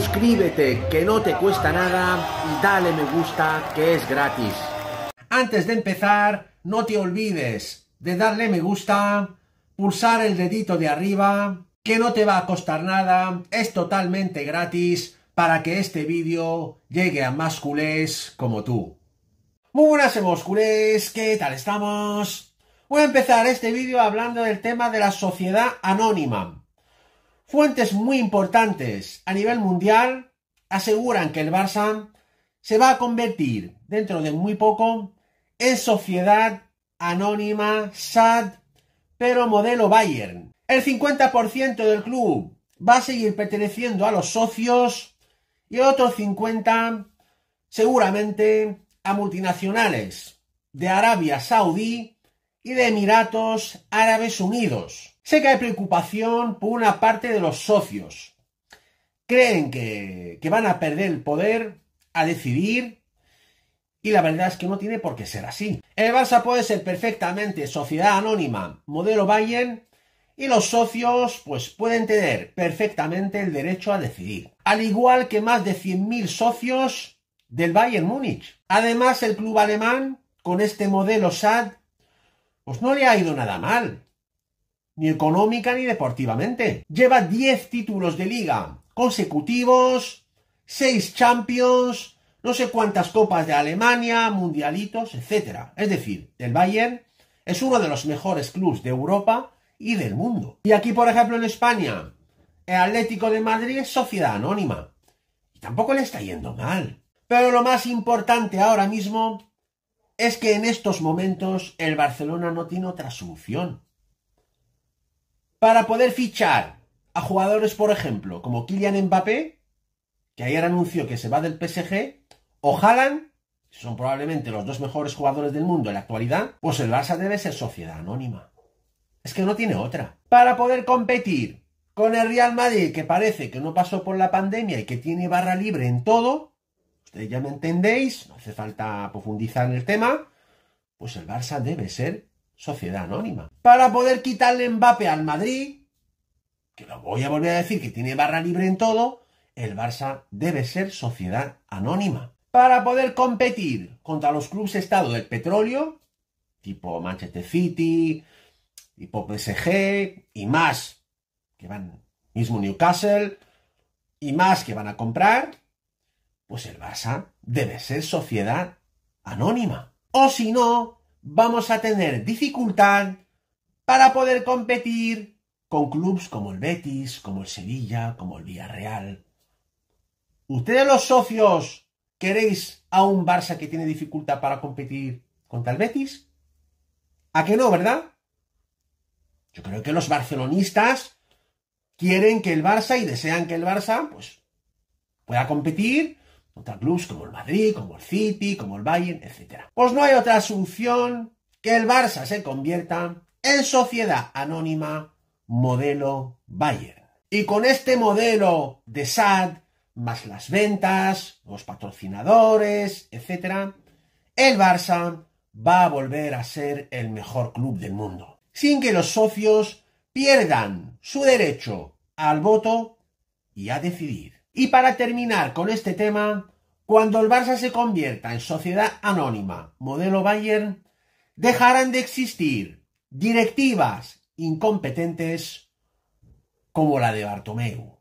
suscríbete que no te cuesta nada y dale me gusta que es gratis. Antes de empezar, no te olvides de darle me gusta, pulsar el dedito de arriba, que no te va a costar nada, es totalmente gratis para que este vídeo llegue a más culés como tú. Muy buenas, hemos culés, ¿qué tal estamos? Voy a empezar este vídeo hablando del tema de la sociedad anónima. Fuentes muy importantes a nivel mundial aseguran que el Barça se va a convertir dentro de muy poco en sociedad anónima SAD, pero modelo Bayern. El 50% del club va a seguir perteneciendo a los socios y el otro 50% seguramente a multinacionales de Arabia Saudí y de Emiratos Árabes Unidos. Sé que hay preocupación por una parte de los socios. Creen que, van a perder el poder a decidir y la verdad es que no tiene por qué ser así. El Barça puede ser perfectamente sociedad anónima, modelo Bayern, y los socios pues pueden tener perfectamente el derecho a decidir. Al igual que más de 100.000 socios del Bayern Múnich. Además, el club alemán, con este modelo SAD, pues no le ha ido nada mal ni económica ni deportivamente. Lleva 10 títulos de liga consecutivos, 6 champions, no sé cuántas copas de Alemania, mundialitos, etc. Es decir, el Bayern es uno de los mejores clubes de Europa y del mundo. Y aquí, por ejemplo, en España, el Atlético de Madrid es sociedad anónima. Y tampoco le está yendo mal. Pero lo más importante ahora mismo es que en estos momentos el Barcelona no tiene otra solución para poder fichar a jugadores, por ejemplo, como Kylian Mbappé, que ayer anunció que se va del PSG, o Haaland, que son probablemente los dos mejores jugadores del mundo en la actualidad, pues el Barça debe ser sociedad anónima. Es que no tiene otra. Para poder competir con el Real Madrid, que parece que no pasó por la pandemia y que tiene barra libre en todo, ustedes ya me entendéis, no hace falta profundizar en el tema, pues el Barça debe ser sociedad anónima. Para poder quitarle Mbappé al Madrid, que lo voy a volver a decir, que tiene barra libre en todo, el Barça debe ser sociedad anónima. Para poder competir contra los clubes estado del petróleo, tipo Manchester City, tipo PSG y más, que van, mismo Newcastle, y más que van a comprar, pues el Barça debe ser sociedad anónima. O si no, vamos a tener dificultad para poder competir con clubes como el Betis, como el Sevilla, como el Villarreal. ¿Ustedes los socios queréis a un Barça que tiene dificultad para competir contra el Betis? ¿A qué no, verdad? Yo creo que los barcelonistas quieren que el Barça y desean que el Barça pues, pueda competir otros clubs como el Madrid, como el City, como el Bayern, etc. Pues no hay otra solución que el Barça se convierta en sociedad anónima modelo Bayern. Y con este modelo de SAD, más las ventas, los patrocinadores, etc., el Barça va a volver a ser el mejor club del mundo. Sin que los socios pierdan su derecho al voto y a decidir. Y para terminar con este tema, cuando el Barça se convierta en sociedad anónima, modelo Bayern, dejarán de existir directivas incompetentes como la de Bartomeu.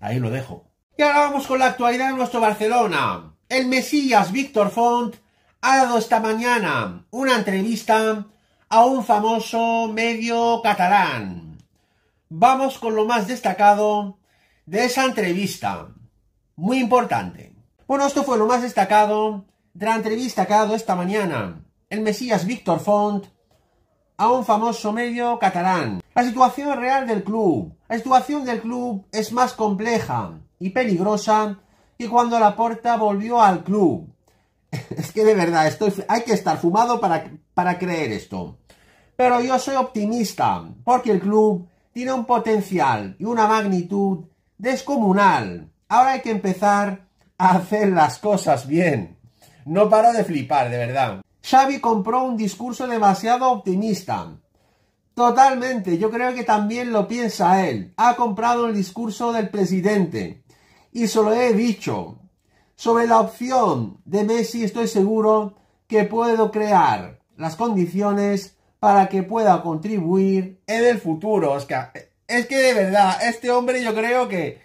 Ahí lo dejo. Y ahora vamos con la actualidad de nuestro Barcelona. El Mesías Víctor Font ha dado esta mañana una entrevista a un famoso medio catalán. Vamos con lo más destacado de esa entrevista. Muy importante. Bueno, esto fue lo más destacado de la entrevista que ha dado esta mañana el Mesías Víctor Font a un famoso medio catalán. La situación real del club. La situación del club es más compleja y peligrosa que cuando Laporta volvió al club. es que de verdad, hay que estar fumado para, para creer esto. Pero yo soy optimista, porque el club tiene un potencial y una magnitud descomunal. Ahora hay que empezar a hacer las cosas bien. No para de flipar, de verdad. Xavi compró un discurso demasiado optimista. Totalmente, yo creo que también lo piensa él. Ha comprado el discurso del presidente. Y se lo he dicho. Sobre la opción de Messi estoy seguro que puedo crear las condiciones para que pueda contribuir en el futuro. Oscar. Eh, es que de verdad, este hombre yo creo que,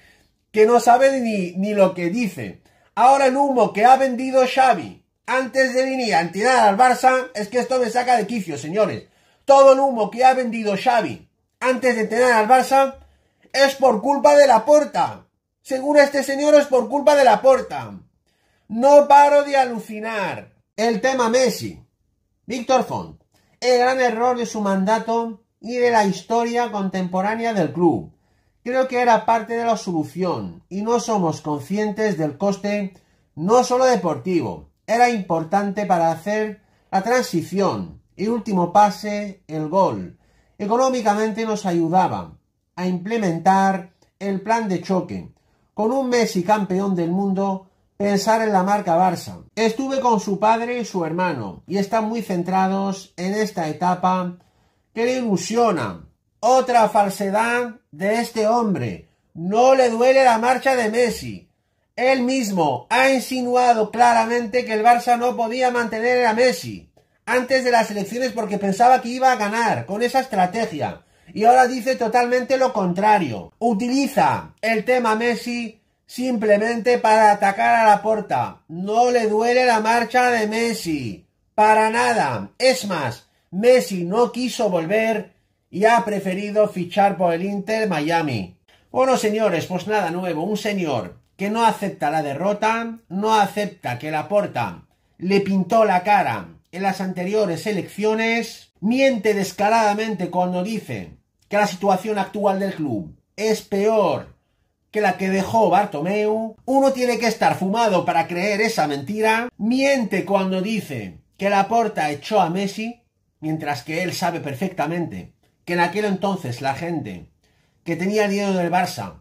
que no sabe ni, lo que dice. Ahora el humo que ha vendido Xavi antes de venir a entrenar al Barça, es que esto me saca de quicio, señores. Todo el humo que ha vendido Xavi antes de entrenar al Barça es por culpa de la puerta. Según este señor es por culpa de la puerta. No paro de alucinar. El tema Messi. Víctor Font. El gran error de su mandato y de la historia contemporánea del club. Creo que era parte de la solución y no somos conscientes del coste no solo deportivo. Era importante para hacer la transición, el último pase, el gol. Económicamente nos ayudaba a implementar el plan de choque. Con un Messi campeón del mundo, pensar en la marca Barça. Estuve con su padre y su hermano y están muy centrados en esta etapa que le Otra falsedad de este hombre. No le duele la marcha de Messi. Él mismo ha insinuado claramente que el Barça no podía mantener a Messi antes de las elecciones porque pensaba que iba a ganar con esa estrategia. Y ahora dice totalmente lo contrario. Utiliza el tema Messi simplemente para atacar a la puerta... No le duele la marcha de Messi. Para nada. Es más, Messi no quiso volver y ha preferido fichar por el Inter Miami. Bueno, señores, pues nada nuevo. Un señor que no acepta la derrota, no acepta que la porta le pintó la cara en las anteriores elecciones, miente descaradamente cuando dice que la situación actual del club es peor que la que dejó Bartomeu. Uno tiene que estar fumado para creer esa mentira. Miente cuando dice que la porta echó a Messi mientras que él sabe perfectamente que en aquel entonces la gente que tenía miedo dinero del Barça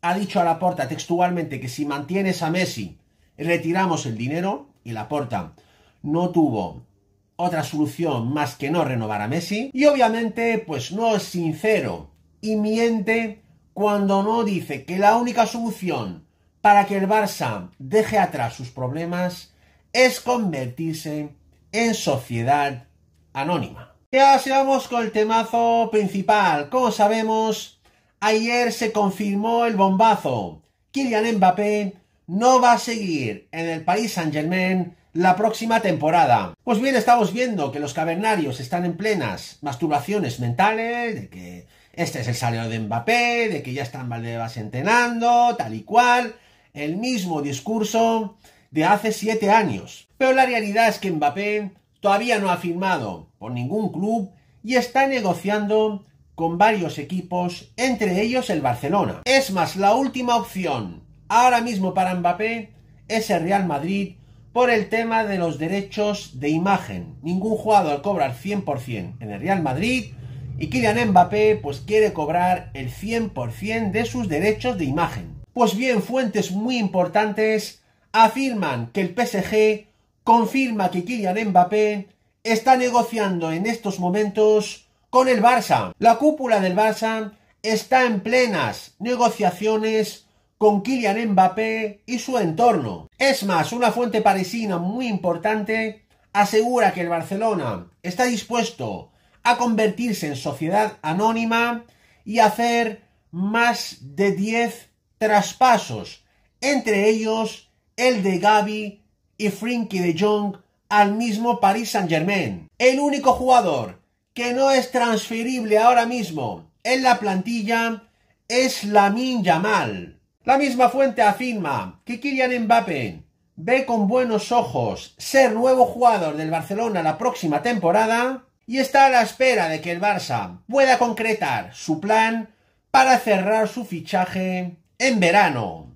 ha dicho a la porta textualmente que si mantienes a Messi retiramos el dinero y la porta no tuvo otra solución más que no renovar a Messi y obviamente pues no es sincero y miente cuando no dice que la única solución para que el Barça deje atrás sus problemas es convertirse en sociedad anónima. Ya vamos con el temazo principal. Como sabemos, ayer se confirmó el bombazo. Kylian Mbappé no va a seguir en el Paris Saint-Germain la próxima temporada. Pues bien, estamos viendo que los cavernarios están en plenas masturbaciones mentales, de que este es el salario de Mbappé, de que ya están valdebas entrenando, tal y cual, el mismo discurso de hace siete años. Pero la realidad es que Mbappé Todavía no ha firmado por ningún club y está negociando con varios equipos, entre ellos el Barcelona. Es más, la última opción ahora mismo para Mbappé es el Real Madrid por el tema de los derechos de imagen. Ningún jugador cobra el 100% en el Real Madrid y Kylian Mbappé pues quiere cobrar el 100% de sus derechos de imagen. Pues bien, fuentes muy importantes afirman que el PSG confirma que Kylian Mbappé está negociando en estos momentos con el Barça. La cúpula del Barça está en plenas negociaciones con Kylian Mbappé y su entorno. Es más, una fuente parisina muy importante asegura que el Barcelona está dispuesto a convertirse en sociedad anónima y hacer más de 10 traspasos, entre ellos el de Gaby y de Jong al mismo Paris Saint-Germain. El único jugador que no es transferible ahora mismo en la plantilla es Lamin Mal. La misma fuente afirma que Kylian Mbappé ve con buenos ojos ser nuevo jugador del Barcelona la próxima temporada y está a la espera de que el Barça pueda concretar su plan para cerrar su fichaje en verano.